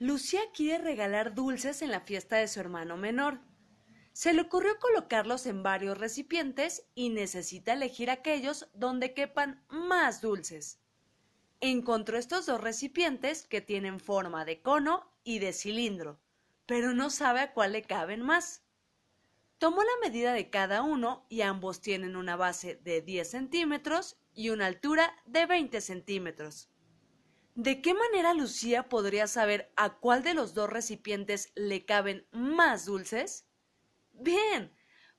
Lucía quiere regalar dulces en la fiesta de su hermano menor. Se le ocurrió colocarlos en varios recipientes y necesita elegir aquellos donde quepan más dulces. Encontró estos dos recipientes que tienen forma de cono y de cilindro, pero no sabe a cuál le caben más. Tomó la medida de cada uno y ambos tienen una base de 10 centímetros y una altura de 20 centímetros. ¿De qué manera Lucía podría saber a cuál de los dos recipientes le caben más dulces? Bien,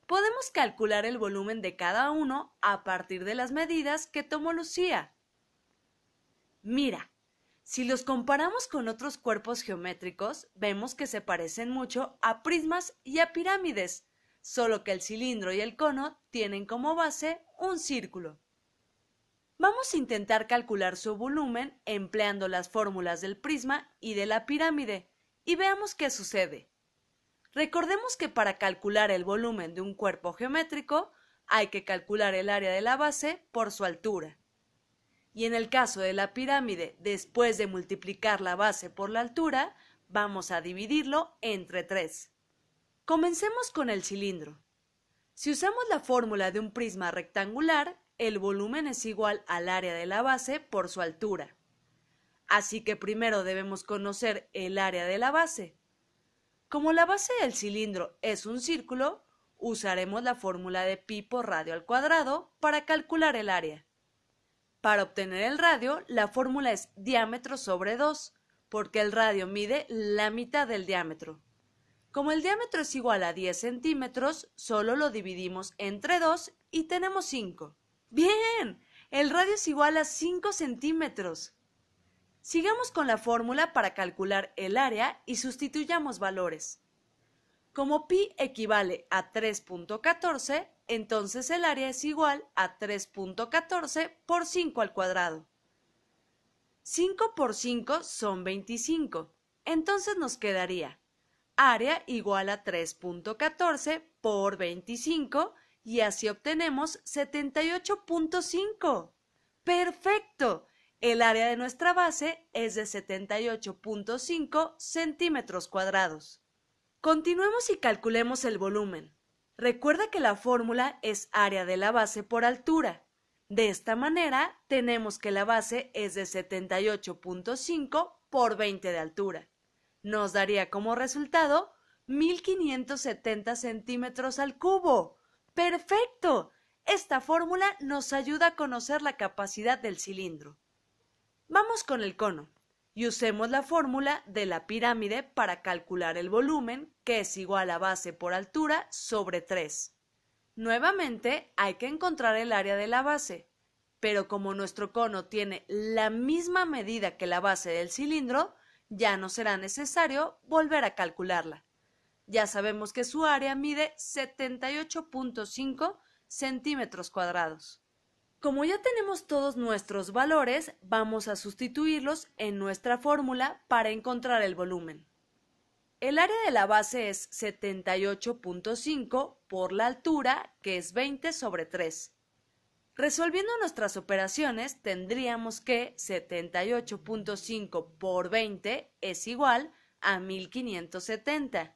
podemos calcular el volumen de cada uno a partir de las medidas que tomó Lucía. Mira, si los comparamos con otros cuerpos geométricos, vemos que se parecen mucho a prismas y a pirámides, solo que el cilindro y el cono tienen como base un círculo. Vamos a intentar calcular su volumen empleando las fórmulas del prisma y de la pirámide y veamos qué sucede. Recordemos que para calcular el volumen de un cuerpo geométrico hay que calcular el área de la base por su altura. Y en el caso de la pirámide, después de multiplicar la base por la altura, vamos a dividirlo entre 3. Comencemos con el cilindro. Si usamos la fórmula de un prisma rectangular, el volumen es igual al área de la base por su altura. Así que primero debemos conocer el área de la base. Como la base del cilindro es un círculo, usaremos la fórmula de pi por radio al cuadrado para calcular el área. Para obtener el radio, la fórmula es diámetro sobre 2, porque el radio mide la mitad del diámetro. Como el diámetro es igual a 10 centímetros, solo lo dividimos entre 2 y tenemos 5. Bien, el radio es igual a 5 centímetros. Sigamos con la fórmula para calcular el área y sustituyamos valores. Como pi equivale a 3.14, entonces el área es igual a 3.14 por 5 al cuadrado. 5 por 5 son 25, entonces nos quedaría área igual a 3.14 por 25 y así obtenemos 78.5. ¡Perfecto! El área de nuestra base es de 78.5 centímetros cuadrados. Continuemos y calculemos el volumen. Recuerda que la fórmula es área de la base por altura. De esta manera, tenemos que la base es de 78.5 por 20 de altura. Nos daría como resultado 1570 centímetros al cubo. ¡Perfecto! Esta fórmula nos ayuda a conocer la capacidad del cilindro. Vamos con el cono y usemos la fórmula de la pirámide para calcular el volumen, que es igual a base por altura sobre 3. Nuevamente hay que encontrar el área de la base, pero como nuestro cono tiene la misma medida que la base del cilindro, ya no será necesario volver a calcularla. Ya sabemos que su área mide 78.5 centímetros cuadrados. Como ya tenemos todos nuestros valores, vamos a sustituirlos en nuestra fórmula para encontrar el volumen. El área de la base es 78.5 por la altura, que es 20 sobre 3. Resolviendo nuestras operaciones, tendríamos que 78.5 por 20 es igual a 1570.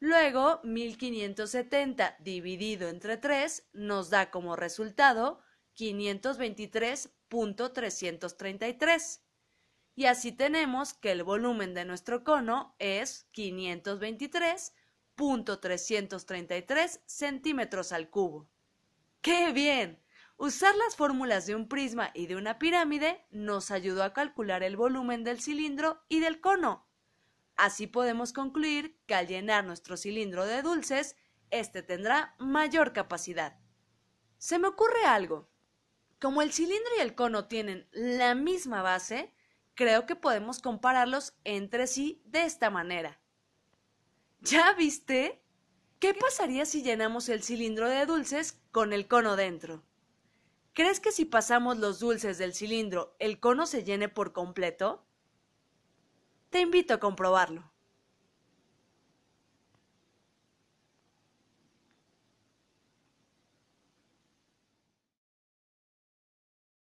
Luego, 1570 dividido entre 3 nos da como resultado 523.333. Y así tenemos que el volumen de nuestro cono es 523.333 centímetros al cubo. ¡Qué bien! Usar las fórmulas de un prisma y de una pirámide nos ayudó a calcular el volumen del cilindro y del cono. Así podemos concluir que al llenar nuestro cilindro de dulces, este tendrá mayor capacidad. Se me ocurre algo. Como el cilindro y el cono tienen la misma base, creo que podemos compararlos entre sí de esta manera. ¿Ya viste? ¿Qué pasaría si llenamos el cilindro de dulces con el cono dentro? ¿Crees que si pasamos los dulces del cilindro, el cono se llene por completo? Te invito a comprobarlo.